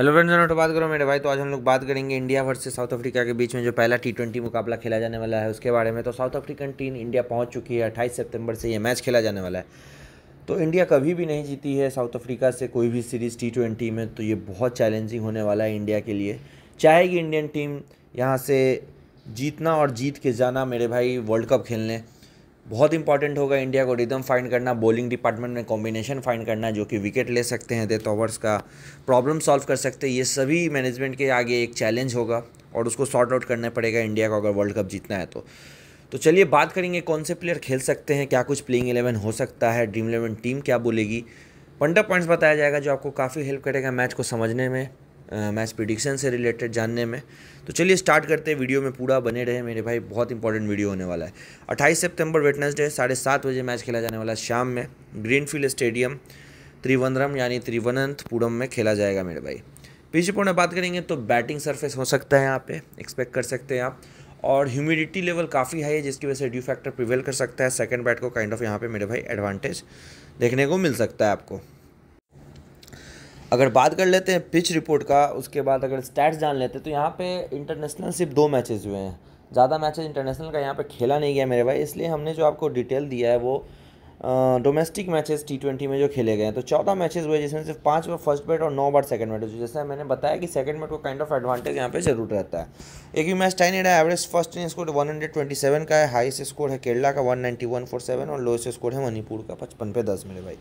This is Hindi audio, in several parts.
हेलो फ्रेंड्स मैं बात करो मेरे भाई तो आज हम लोग बात करेंगे इंडिया वर्सेस साउथ अफ्रीका के बीच में जो पहला टी ट्वेंटी मुकाबला खेला जाने वाला है उसके बारे में तो साउथ अफ्रीकन टीम इंडिया पहुंच चुकी है अट्ठाईस सितंबर से ये मैच खेला जाने वाला है तो इंडिया कभी भी नहीं जीती है साउथ अफ्रीका से कोई भी सीरीज़ टी ट्वेंटी में तो ये बहुत चैलेंजिंग होने वाला है इंडिया के लिए चाहेगी इंडियन टीम यहाँ से जीतना और जीत के जाना मेरे भाई वर्ल्ड कप खेलने बहुत इंपॉर्टेंट होगा इंडिया को रिदम फाइंड करना बॉलिंग डिपार्टमेंट में कॉम्बिनेशन फाइंड करना जो कि विकेट ले सकते हैं डेथ ओवर्स का प्रॉब्लम सॉल्व कर सकते हैं ये सभी मैनेजमेंट के आगे एक चैलेंज होगा और उसको सॉर्ट आउट करना पड़ेगा इंडिया को अगर वर्ल्ड कप जीतना है तो तो चलिए बात करेंगे कौन से प्लेयर खेल सकते हैं क्या कुछ प्लेइंग एलेवन हो सकता है ड्रीम इलेवन टीम क्या बोलेगी पंडा पॉइंट्स बताया जाएगा जो आपको काफ़ी हेल्प करेगा मैच को समझने में मैच प्रिडिक्शन से रिलेटेड जानने में तो चलिए स्टार्ट करते हैं वीडियो में पूरा बने रहे मेरे भाई बहुत इंपॉर्टेंट वीडियो होने वाला है 28 सितंबर वेटनसडे साढ़े सात बजे मैच खेला जाने वाला है शाम में ग्रीनफील्ड स्टेडियम त्रिवंद्रम यानी त्रिवनंतपुरम में खेला जाएगा मेरे भाई पीछे पूर्ण बात करेंगे तो बैटिंग सरफेस हो सकता है यहाँ पे एक्सपेक्ट कर सकते हैं आप और ह्यूमिडिटी लेवल काफ़ी हाई है जिसकी वजह से ड्यू फैक्टर प्रिवेल कर सकता है सेकंड बैट को काइंड ऑफ यहाँ पे मेरे भाई एडवांटेज देखने को मिल सकता है आपको अगर बात कर लेते हैं पिच रिपोर्ट का उसके बाद अगर स्टैट्स जान लेते हैं तो यहाँ पे इंटरनेशनल सिर्फ दो मैचेस हुए हैं ज़्यादा मैचेस इंटरनेशनल का यहाँ पे खेला नहीं गया मेरे भाई इसलिए हमने जो आपको डिटेल दिया है वो डोमेस्टिक मैचेस टी ट्वेंटी में जो खेले गए हैं तो चौदह मैचेज हुए जिसमें सिर्फ पाँच बार फर्स्ट बैट और नौ बार सेकंड बैट जैसे मैंने बताया कि सेकंड बैट को काइंड ऑफ एडवांटेज यहाँ पे जरूर रहता है एक भी मैच टाइन नहीं रहा average first in score seven का है हाईस्ट स्कोर है केरला का सेवन और लोएस्ट स्कोर है मणिपुर का पचपन पे दस मेरे भाई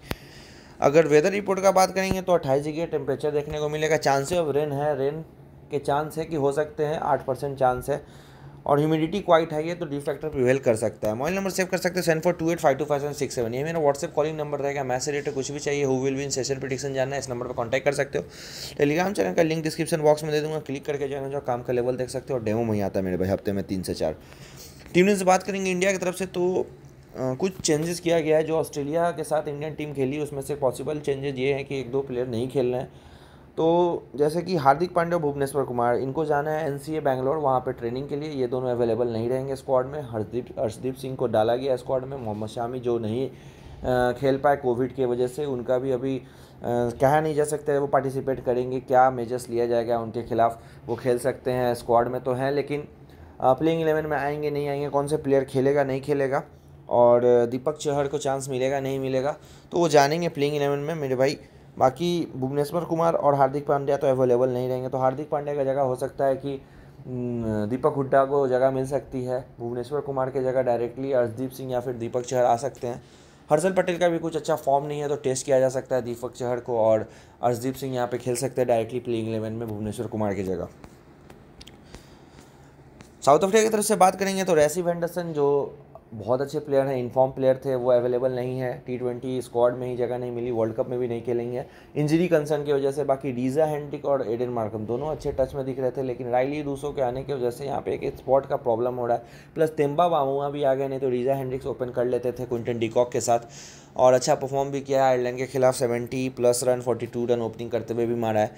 अगर वेदर रिपोर्ट का बात करेंगे तो अट्ठाईस डिग्री टेम्परेचर देखने को मिलेगा चांसेस ऑफ रेन है रेन के चांस है कि हो सकते हैं आठ परसेंट चांस है और ह्यूमिडिटी क्वाइट है ये तो डी फैक्टर प्रिवेल कर सकता है मोबाइल नंबर सेव कर सकते हैं seven four two eight five two five seven six seven ये मेरा व्हाट्सएप कॉलिंग नंबर रहेगा मैसेज रेट कुछ भी चाहिए who will win session prediction जानना है इस नंबर पर कॉन्टैक्ट कर सकते हो टेलीग्राम चैनल का लिंक डिस्क्रिप्शन बॉक्स में दे दूंगा क्लिक करके जो है जो काम का लेवल देख सकते हो डेमो में आता है मेरे भाई हफ्ते में तीन से चार टीम से बात करेंगे इंडिया की तरफ से तो कुछ चेंजेस किया गया है जो ऑस्ट्रेलिया के साथ इंडियन टीम खेली उसमें से पॉसिबल चेंजेस ये हैं कि एक दो प्लेयर नहीं खेल रहे हैं तो जैसे कि हार्दिक पांड्या भुवनेश्वर कुमार इनको जाना है एन सी ए बैंगलोर वहाँ पर ट्रेनिंग के लिए ये दोनों अवेलेबल नहीं रहेंगे स्क्वाड में हरदीप हर्षदीप सिंह को डाला गया स्क्वाड में मोहम्मद शामी जो नहीं खेल पाए कोविड की वजह से उनका भी अभी कहा नहीं जा सकता है वो पार्टिसिपेट करेंगे क्या मेजर्स लिया जाएगा उनके खिलाफ वो खेल सकते हैं स्क्वाड में तो हैं लेकिन प्लेइंग एलेवन में आएंगे नहीं आएंगे कौन से प्लेयर खेलेगा नहीं खेलेगा और दीपक चहर को चांस मिलेगा नहीं मिलेगा तो वो जानेंगे प्लेइंग इलेवन में मेरे भाई बाकी भुवनेश्वर कुमार और हार्दिक पांड्या तो अवेलेबल नहीं रहेंगे तो हार्दिक पांड्या का जगह हो सकता है कि दीपक हुड्डा को जगह मिल सकती है भुवनेश्वर कुमार की जगह डायरेक्टली अर्षदीप सिंह या फिर दीपक चहर आ सकते हैं हर्षल पटेल का भी कुछ अच्छा फॉर्म नहीं है तो टेस्ट किया जा सकता है दीपक चहर को और अर्षदीप सिंह यहाँ पे खेल सकते हैं डायरेक्टली प्लेइंग इलेवन में भुवनेश्वर कुमार की जगह साउथ अफ्रीका की तरफ से बात करेंगे तो रेसी वेंडरसन जो बहुत अच्छे प्लेयर हैं इनफॉर्म प्लेयर थे वो अवेलेबल नहीं है टी ट्वेंटी स्क्वाड में ही जगह नहीं मिली वर्ल्ड कप में भी नहीं खेलेंगे इंजरी कंसर्न की वजह से बाकी डीजा हैंडिक और एडन मार्कम दोनों अच्छे टच में दिख रहे थे लेकिन राइली रूसो के आने की वजह से यहाँ पे एक स्पॉट का प्रॉब्लम हो रहा है प्लस तेम्बा वामुआ भी आ गए नहीं तो डीजा हैंड्रिक्स ओपन कर लेते थे क्विंटन डिकॉक के साथ और अच्छा परफॉर्म भी किया आयरलैंड के खिलाफ seventy plus run forty two run opening करते हुए भी मारा है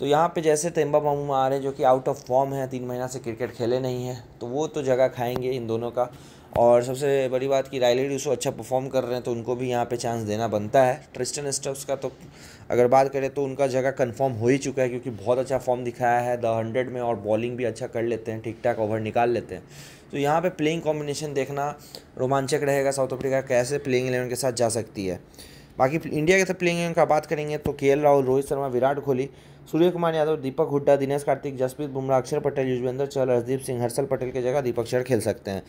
तो यहाँ पे जैसे तेम्बा मामूमा आ रहे हैं जो कि आउट ऑफ फॉर्म है तीन महीना से क्रिकेट खेले नहीं है तो वो तो जगह खाएंगे इन दोनों का और सबसे बड़ी बात कि राइली रूसो अच्छा परफॉर्म कर रहे हैं तो उनको भी यहाँ पे चांस देना बनता है ट्रिस्टन स्टब्स का तो अगर बात करें तो उनका जगह कंफर्म हो ही चुका है क्योंकि बहुत अच्छा फॉर्म दिखाया है द हंड्रेड में और बॉलिंग भी अच्छा कर लेते हैं ठीक ठाक ओवर निकाल लेते हैं तो यहाँ पर प्लेइंग कॉम्बिनेशन देखना रोमांचक रहेगा साउथ अफ्रीका कैसे प्लेइंग इलेवन के साथ जा सकती है बाकी इंडिया के साथ प्लेइंग इलेवन का बात करेंगे तो के राहुल रोहित शर्मा विराट कोहली सूर्य कुमार यादव दीपक हुड्डा दिनेश कार्तिक जसप्रीत बुमराह अक्षर पटेल युजवेंद्र चहल हरदीप सिंह हर्षल पटेल की जगह दीपक शर खेल सकते हैं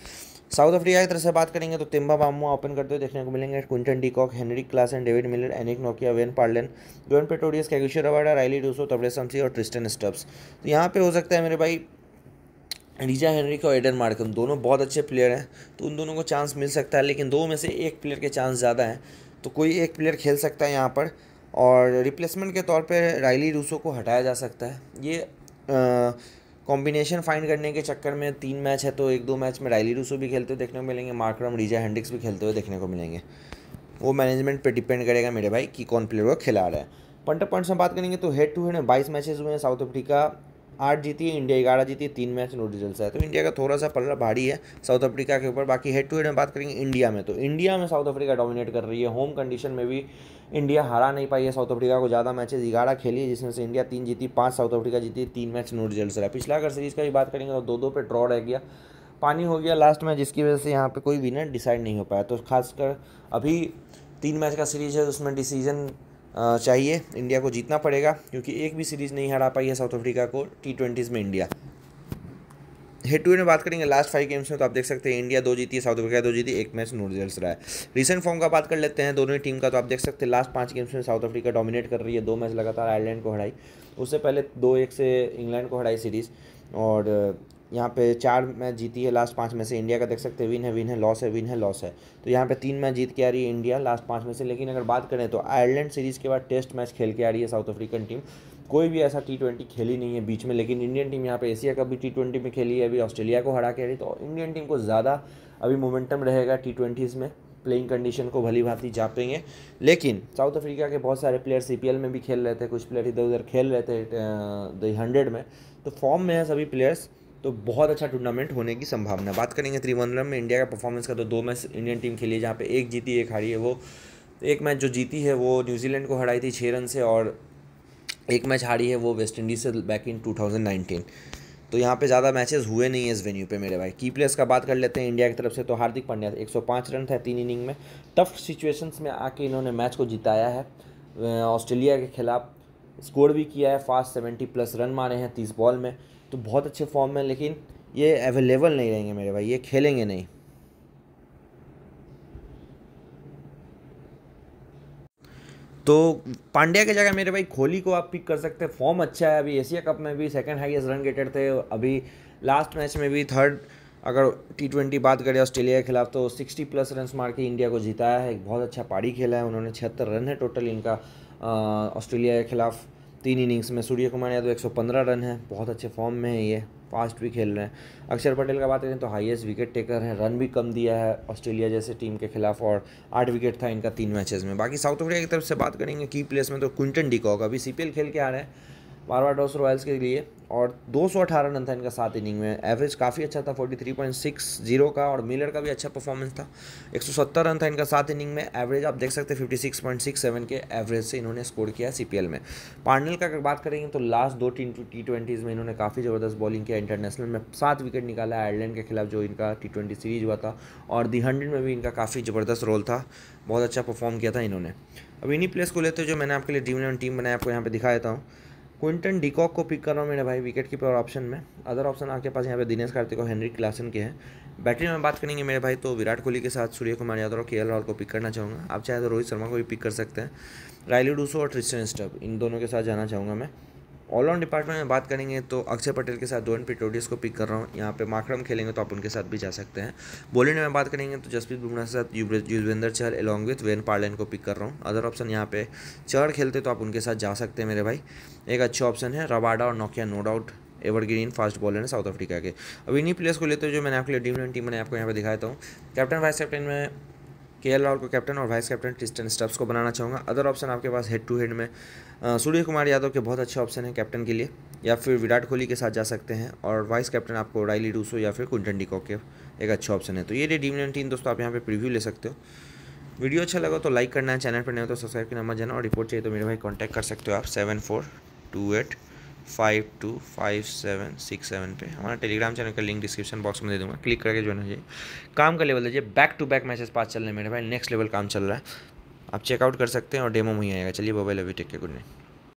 साउथ अफ्रीका की तरफ से बात करेंगे तो तिम्बा बामू ओपन करते हुए देखने को मिलेंगे Quinton de Kock Henry and David Miller एनिक नोकिया वेन पार्लन जोन Pretorius Kagiso Rabada Rilee Rossouw Tabraiz Shamsi और ट्रिस्टन स्टब्स तो यहाँ पे हो सकता है मेरे भाई रीजा हेनरी और एडन मार्कम दोनों बहुत अच्छे प्लेयर हैं तो उन दोनों को चांस मिल सकता है लेकिन दो में से एक प्लेयर के चांस ज़्यादा हैं तो कोई एक प्लेयर खेल सकता है यहाँ पर और रिप्लेसमेंट के तौर पर राइली रूसो को हटाया जा सकता है ये आ, कॉम्बिनेशन फाइंड करने के चक्कर में तीन मैच है तो एक दो मैच में डायली रूसो भी खेलते हुए देखने को मिलेंगे मार्क्रम रिजा हैंडिक्स भी खेलते हुए देखने को मिलेंगे वो मैनेजमेंट पे डिपेंड करेगा मेरे भाई कि कौन प्लेयर को खिला रहा है पंटर पॉइंट्स में बात करेंगे तो हेड टू हेड में बाईस मैचेस हुए हैं साउथ अफ्रीका आठ जीती है इंडिया ग्यारह जीती है तीन मैच नो रिजल्ट है तो इंडिया का थोड़ा सा पल्ला भारी है साउथ अफ्रीका के ऊपर बाकी हेड टू हेड में बात करेंगे इंडिया में तो इंडिया में साउथ अफ्रीका डोमिनेट कर रही है होम कंडीशन में भी इंडिया हरा नहीं पाई है साउथ अफ्रीका को ज़्यादा मैचेस ग्यारह खेली है जिसमें से इंडिया तीन जीती पाँच साउथ अफ्रीका जीती तीन मैच नो रिजल्ट रहा पिछला अगर सीरीज़ का भी बात करेंगे तो दो दो पे ड्रॉ रह गया पानी हो गया लास्ट में जिसकी वजह से यहाँ पे कोई विनर डिसाइड नहीं हो पाया तो खासकर अभी तीन मैच का सीरीज है उसमें डिसीजन चाहिए इंडिया को जीतना पड़ेगा क्योंकि एक भी सीरीज़ नहीं हरा पाई है साउथ अफ्रीका को टी ट्वेंटीज़ में इंडिया हेड टू हेड में बात करेंगे लास्ट फाइव गेम्स में तो आप देख सकते हैं इंडिया दो जीती है साउथ अफ्रीका दो जीती एक मैच नो रिजल्ट रहा है रिसेंट फॉर्म का बात कर लेते हैं दोनों ही टीम का तो आप देख सकते हैं लास्ट पाँच गेम्स में साउथ अफ्रीका डोमिनेट कर रही है दो मैच लगातार आयरलैंड को हराई उससे पहले दो एक से इंग्लैंड को हराई सीरीज़ और यहाँ पे चार मैच जीती है लास्ट पाँच में से इंडिया का देख सकते हैं विन है विन है लॉस है विन है लॉस है तो यहाँ पे तीन मैच जीत के आ रही है इंडिया लास्ट पांच में से लेकिन अगर बात करें तो आयरलैंड सीरीज़ के बाद टेस्ट मैच खेल के आ रही है साउथ अफ्रीकन टीम कोई भी ऐसा टी ट्वेंटी खेली नहीं है बीच में लेकिन इंडियन टीम यहाँ पे एशिया कप भी टी ट्वेंटी में खेली है अभी ऑस्ट्रेलिया को हरा के रही तो इंडियन टीम को ज़्यादा अभी मोमेंटम रहेगा टी ट्वेंटीज़ में प्लेइंग कंडीशन को भली भांति जापेंगे लेकिन साउथ अफ्रीका के बहुत सारे प्लेयर सी में भी खेल रहे थे कुछ प्लेयर इधर उधर खेल रहे थे द हंड्रेड में तो फॉर्म में है सभी प्लेयर्स तो बहुत अच्छा टूर्नामेंट होने की संभावना बात करेंगे त्रिवंद्रम में इंडिया का परफॉर्मेंस का तो दो मैच इंडियन टीम खेली है जहाँ पे एक जीती एक हारी है वो एक मैच जो जीती है वो न्यूजीलैंड को हराई थी छः रन से और एक मैच हारी है वो वेस्ट इंडीज़ से बैक इन 2019 तो यहाँ पे ज़्यादा मैचेस हुए नहीं है इस वेन्यू पे मेरे भाई की प्लेयर्स का बात कर लेते हैं इंडिया की तरफ से तो हार्दिक पांड्या 105 रन था तीन इनिंग में टफ सिचुएशंस में आके इन्होंने मैच को जिताया है ऑस्ट्रेलिया के खिलाफ स्कोर भी किया है फास्ट सेवेंटी प्लस रन मारे हैं तीस बॉल में तो बहुत अच्छे फॉर्म में लेकिन ये अवेलेबल नहीं रहेंगे मेरे भाई ये खेलेंगे नहीं तो पांड्या की जगह मेरे भाई कोहली को आप पिक कर सकते हैं फॉर्म अच्छा है अभी एशिया कप में भी सेकंड हाईएस्ट रन गेटेड थे अभी लास्ट मैच में भी थर्ड अगर टी ट्वेंटी बात करें ऑस्ट्रेलिया के खिलाफ तो सिक्सटी प्लस रन मार के इंडिया को जिताया है एक बहुत अच्छा पारी खेला है उन्होंने छिहत्तर रन है टोटल इनका ऑस्ट्रेलिया के खिलाफ तीन इनिंग्स में सूर्य कुमार यादव एक रन है बहुत अच्छे फॉर्म में है ये फास्ट भी खेल रहे हैं अक्षर पटेल का बात करें तो हाईएस्ट विकेट टेकर है रन भी कम दिया है ऑस्ट्रेलिया जैसे टीम के खिलाफ और आठ विकेट था इनका तीन मैचेस में बाकी साउथ अफ्रीका की तरफ से बात करेंगे की प्लेस में तो क्विंटन डिकॉक अभी सी खेल के आ रहे हैं मारवाडोस रॉयल्स के लिए और 218 रन था इनका सात इनिंग में एवरेज काफ़ी अच्छा था 43.60 का और मिलर का भी अच्छा परफॉर्मेंस था 170 रन था इनका सात इनिंग में एवरेज आप देख सकते हैं 56.67 के एवरेज से इन्होंने स्कोर किया सीपीएल में पार्नल का अगर बात करेंगे तो लास्ट दो टी टी ट्वेंटीज़ में इन्होंने काफ़ी ज़बरदस्त बॉलिंग किया इंटरनेशनल में सात विकेट निकाला आयरलैंड के खिलाफ जो इनका टी ट्वेंटी सीरीज हुआ था और दी हंड्रेड में भी इनका काफ़ी ज़बरदस्त रोल था बहुत अच्छा परफॉर्म किया था इन्होंने अब इन्हीं प्लेस को लेते जो मैंने आपके लिए ड्रीम इलेवन टीम बनाया आपको यहाँ पर दिखा देता हूँ क्विंटन डिकॉक को पिक कर रहा हूँ मेरे भाई विकेट कीपर ऑप्शन में अदर ऑप्शन आपके पास यहाँ पे दिनेश कार्तिक और हेनरी क्लासन के हैं बैटरी में बात करेंगे मेरे भाई तो विराट कोहली के साथ सूर्य कुमार यादव और के एल राहुल को पिक करना चाहूँगा आप चाहे तो रोहित शर्मा को भी पिक कर सकते हैं रायली डूसो और ट्रिस्टन स्टब इन दोनों के साथ जाना चाहूँगा मैं ऑलराउंड डिपार्टमेंट में बात करेंगे तो अक्षय पटेल के साथ दोन पिटोडियस को पिक कर रहा हूँ यहाँ पे माखड़म खेलेंगे तो आप उनके साथ भी जा सकते हैं बॉलिंग में बात करेंगे तो जसप्रीत बुमराह के साथ Yuzvendra Chahal along with Wayne Parnell को पिक कर रहा हूँ अदर ऑप्शन यहाँ पे चहर खेलते तो आप उनके साथ जा सकते हैं मेरे भाई एक अच्छा ऑप्शन है रबाडा और नोकिया no doubt evergreen fast bowler है साउथ अफ्रीका के अब इन्हीं प्लेयर्स को लेते हुए जो मैंने आपके लिए डीम टीम मैंने आपको यहाँ पर दिखाया हूँ कैप्टन वाइस कैप्टन में के एल राहुल को कैप्टन और वाइस कैप्टन टिस्टन स्टब्स को बनाना चाहूँगा अदर ऑप्शन आपके पास हेड टू हेड में सूर्य कुमार यादव के बहुत अच्छे ऑप्शन है कैप्टन के लिए या फिर विराट कोहली के साथ जा सकते हैं और वाइस कैप्टन आपको राइली डूसो या फिर कुंटन डिको के एक अच्छा ऑप्शन है तो ये डी टीम नाइनटीन दोस्तों आप यहाँ पर प्रिव्यू ले सकते हो वीडियो अच्छा लगा तो लाइक करना है चैनल पर नहीं हो तो सब्सक्राइब करना मत जाना और रिपोर्ट चाहिए तो मेरे भाई कॉन्टैक्ट कर सकते हो आप seven four two eight five two five seven six seven पे हमारा टेलीग्राम चैनल का लिंक डिस्क्रिप्शन बॉक्स में दे दूंगा क्लिक करके ज्वाइन हो काम का लेवल दीजिए back to back message pass चल रहे हैं मेरे भाई नेक्स्ट लेवल काम चल रहा है आप चेकआउट कर सकते हैं और डेमो में ही आएगा चलिए मोबाइल अभी टेक के गुड नाइट